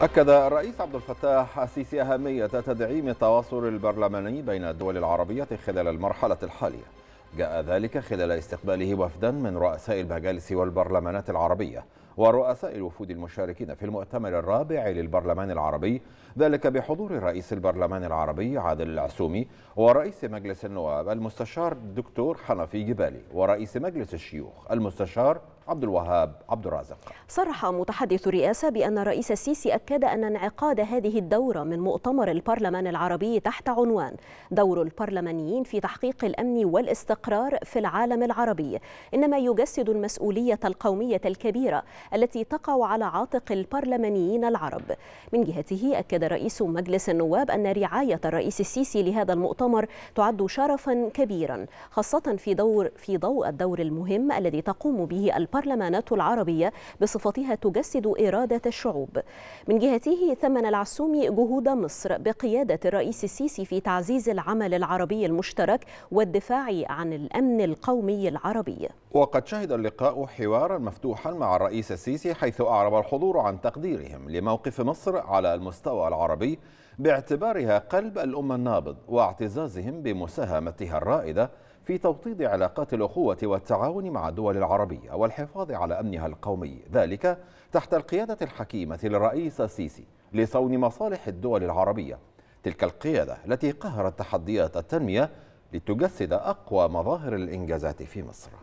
أكد الرئيس عبد الفتاح السيسي أهمية تدعيم التواصل البرلماني بين الدول العربية خلال المرحلة الحالية جاء ذلك خلال استقباله وفدا من رؤساء المجالس والبرلمانات العربية ورؤساء الوفود المشاركين في المؤتمر الرابع للبرلمان العربي ذلك بحضور رئيس البرلمان العربي عادل العسومي ورئيس مجلس النواب المستشار الدكتور حنفي جبالي ورئيس مجلس الشيوخ المستشار عبد الوهاب عبد الرازق صرح متحدث الرئاسة بأن الرئيس السيسي أكد أن انعقاد هذه الدورة من مؤتمر البرلمان العربي تحت عنوان دور البرلمانيين في تحقيق الأمن والاستقرار في العالم العربي إنما يجسد المسؤولية القومية الكبيرة التي تقع على عاتق البرلمانيين العرب من جهته أكد رئيس مجلس النواب أن رعاية الرئيس السيسي لهذا المؤتمر تعد شرفا كبيرا خاصة في دور في ضوء الدور المهم الذي تقوم به البرلمانات العربية بصفتها تجسد إرادة الشعوب من جهته ثمن العسومي جهود مصر بقيادة الرئيس السيسي في تعزيز العمل العربي المشترك والدفاع عن الأمن القومي العربي وقد شهد اللقاء حوارا مفتوحا مع الرئيس السيسي حيث أعرب الحضور عن تقديرهم لموقف مصر على المستوى العربي باعتبارها قلب الأمة النابض واعتزازهم بمساهمتها الرائدة في توطيد علاقات الأخوة والتعاون مع الدول العربية والحفاظ على أمنها القومي ذلك تحت القيادة الحكيمة للرئيس السيسي لصون مصالح الدول العربية تلك القيادة التي قهرت تحديات التنمية لتجسد أقوى مظاهر الإنجازات في مصر